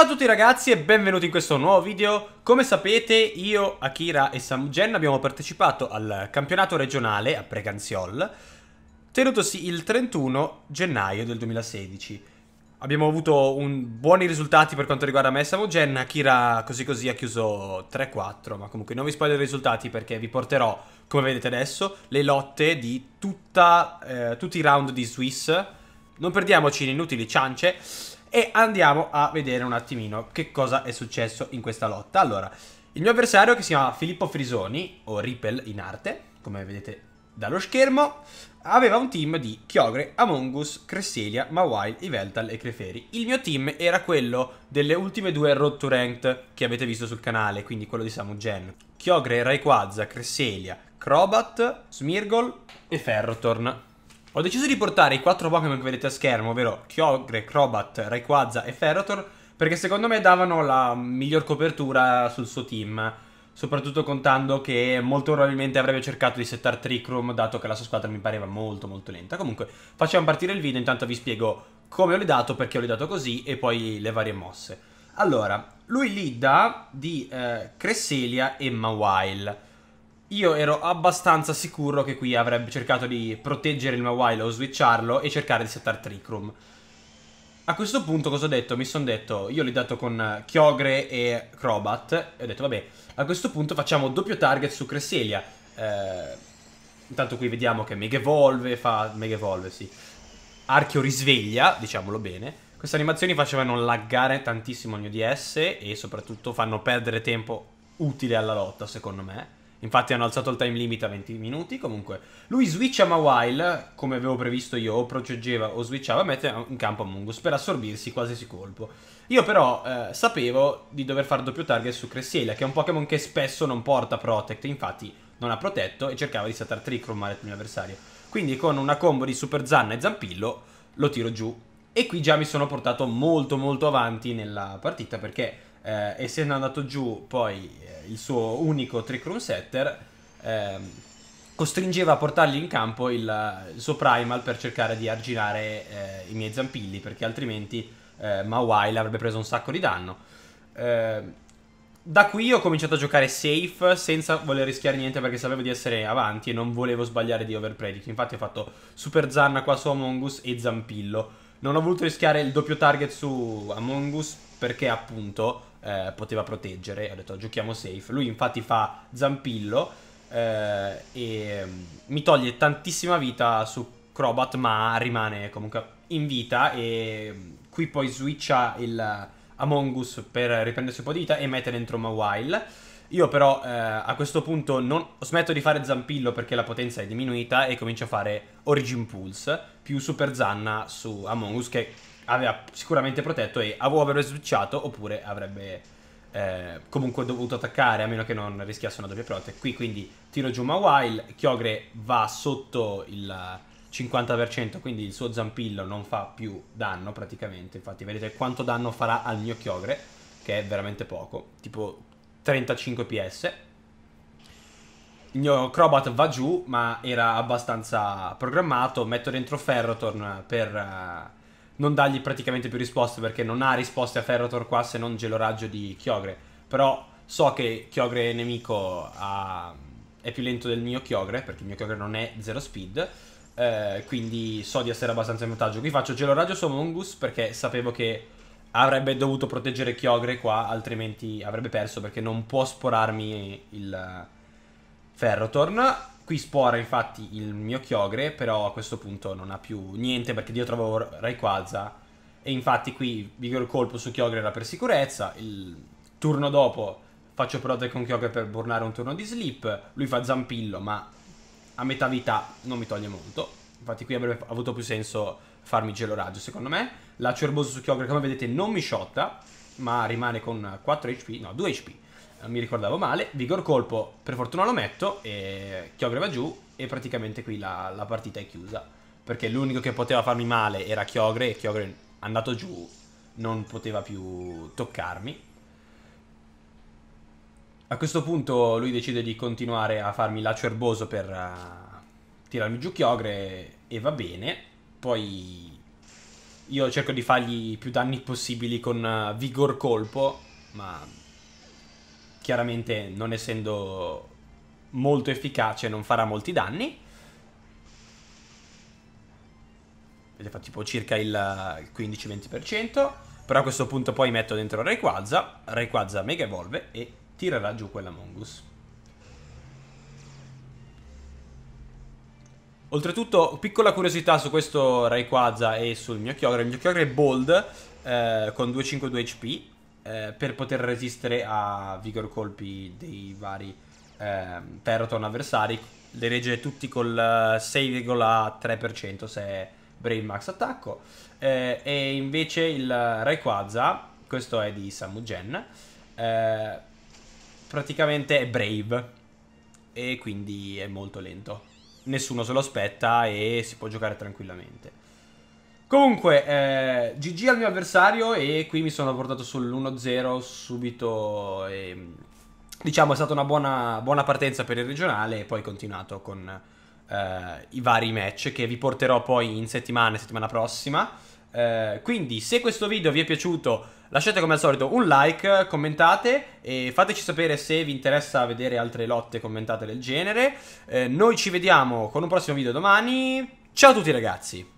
Ciao a tutti ragazzi e benvenuti in questo nuovo video Come sapete io, Akira e Samugen abbiamo partecipato al campionato regionale a Preganziol Tenutosi il 31 gennaio del 2016 Abbiamo avuto un, buoni risultati per quanto riguarda me e Samugen Akira così così ha chiuso 3-4 ma comunque non vi spoglio i risultati perché vi porterò, come vedete adesso, le lotte di tutta, eh, tutti i round di Swiss Non perdiamoci in inutili ciance e andiamo a vedere un attimino che cosa è successo in questa lotta. Allora, il mio avversario che si chiama Filippo Frisoni, o Ripple in arte, come vedete dallo schermo, aveva un team di Chiogre, Amongus, Cresselia, Mawai, Iveltal e Creferi. Il mio team era quello delle ultime due Road to Ranked che avete visto sul canale, quindi quello di Samugen. Chiogre, Rayquaza, Cresselia, Crobat, Smirgol e Ferrothorn. Ho deciso di portare i quattro Pokémon che vedete a schermo, ovvero Kyogre, Crobat, Rayquaza e Ferrotor, perché secondo me davano la miglior copertura sul suo team, soprattutto contando che molto probabilmente avrebbe cercato di settar Room, dato che la sua squadra mi pareva molto molto lenta. Comunque, facciamo partire il video, intanto vi spiego come ho dato, perché ho dato così, e poi le varie mosse. Allora, lui lead di eh, Cresselia e Mawile. Io ero abbastanza sicuro che qui avrebbe cercato di proteggere il Mawile o switcharlo e cercare di settare Trick Room. A questo punto cosa ho detto? Mi sono detto, io l'ho dato con Chiogre e Crobat e ho detto vabbè, a questo punto facciamo doppio target su Cresselia. Eh, intanto qui vediamo che Mega Evolve fa... Mega Evolve, sì. Archio risveglia, diciamolo bene. Queste animazioni facevano laggare tantissimo il mio DS e soprattutto fanno perdere tempo utile alla lotta, secondo me. Infatti hanno alzato il time limit a 20 minuti. Comunque, lui switcha ma while, come avevo previsto io, o proteggeva o switchava, mette eh, in campo Mungus per assorbirsi qualsiasi colpo. Io però eh, sapevo di dover fare doppio target su Cressiela, che è un Pokémon che spesso non porta Protect, infatti non ha protetto e cercava di saltare Trick Room il mio avversario. Quindi con una combo di Super Zanna e Zampillo lo tiro giù. E qui già mi sono portato molto molto avanti nella partita perché eh, essendo andato giù poi eh, il suo unico trick room setter, ehm, costringeva a portargli in campo il, il, suo primal per cercare di arginare eh, i miei zampilli, perché altrimenti eh, Mawai l'avrebbe preso un sacco di danno. Ehm, da qui ho cominciato a giocare safe senza voler rischiare niente perché sapevo di essere avanti e non volevo sbagliare di overpredict. Infatti ho fatto Super Zanna qua su Among Us e Zampillo. Non ho voluto rischiare il doppio target su Among Us perché appunto eh, poteva proteggere. Ho detto giochiamo safe. Lui infatti fa zampillo eh, e mm, mi toglie tantissima vita su Crobat, ma rimane comunque in vita e mm, qui poi switcha il eh, Among Us per riprendersi un po' di vita e mette dentro Mawile. Io però eh, a questo punto non, smetto di fare zampillo perché la potenza è diminuita e comincio a fare Origin Pulse più Super Zanna su Among Us che aveva sicuramente protetto e o avrebbe switchato oppure avrebbe eh, comunque dovuto attaccare a meno che non rischiasse una doppia protect. Qui quindi tiro giù Mawail, Chiogre va sotto il 50% quindi il suo zampillo non fa più danno praticamente, infatti vedete quanto danno farà al mio Chiogre che è veramente poco, tipo 35 PS. Il mio Crobat va giù, ma era abbastanza programmato. Metto dentro Ferrotorn per eh, non dargli praticamente più risposte perché non ha risposte a Ferrotor qua se non gelo raggio di Chiogre. Però so che Chiogre nemico ha... è più lento del mio Chiogre perché il mio Chiogre non è zero speed. Eh, quindi so di essere abbastanza in vantaggio. Qui faccio gelo raggio su Mongus perché sapevo che avrebbe dovuto proteggere Chiogre qua, altrimenti avrebbe perso perché non può sporarmi il Ferrotorn. Qui spora infatti il mio Chiogre, però a questo punto non ha più niente perché dietro avevo Rayquaza e infatti qui Vigor Colpo su Chiogre era per sicurezza, il turno dopo faccio Protect con Chiogre per burnare un turno di sleep. lui fa Zampillo ma a metà vita non mi toglie molto, infatti qui avrebbe avuto più senso farmi Gelo Raggio secondo me, la Cerboso su Chiogre, come vedete non mi shotta ma rimane con 4 HP, no 2 HP mi ricordavo male, vigor colpo, per fortuna lo metto, e Kyogre va giù e praticamente qui la, la partita è chiusa. Perché l'unico che poteva farmi male era Kyogre e Kyogre andato giù non poteva più toccarmi. A questo punto lui decide di continuare a farmi l'acerboso per uh, tirarmi giù Chiogre e va bene. Poi io cerco di fargli più danni possibili con uh, vigor colpo, ma chiaramente non essendo molto efficace non farà molti danni. Vedete, fa tipo circa il 15-20%. Però a questo punto poi metto dentro Rayquaza, Rayquaza Mega Evolve e tirerà giù quella Mongus. Oltretutto, piccola curiosità su questo Rayquaza e sul mio Kyogre. Il mio Kyogre è Bold eh, con 252 HP eh, per poter resistere a vigor colpi dei vari eh, terraton avversari. Le regge tutti col 6,3% eh, se è Brain Max attacco. Eh, e invece il Rayquaza, questo è di Samugen, eh, praticamente è Brave e quindi è molto lento. Nessuno se lo aspetta e si può giocare tranquillamente. Comunque, eh, GG al mio avversario e qui mi sono portato sull'1-0 subito e, Diciamo è stata una buona, buona, partenza per il regionale e poi continuato con eh, i vari match che vi porterò poi in settimana, settimana prossima. Eh, quindi se questo video vi è piaciuto lasciate come al solito un like, commentate e fateci sapere se vi interessa vedere altre lotte commentate del genere. Eh, noi ci vediamo con un prossimo video domani. Ciao a tutti ragazzi!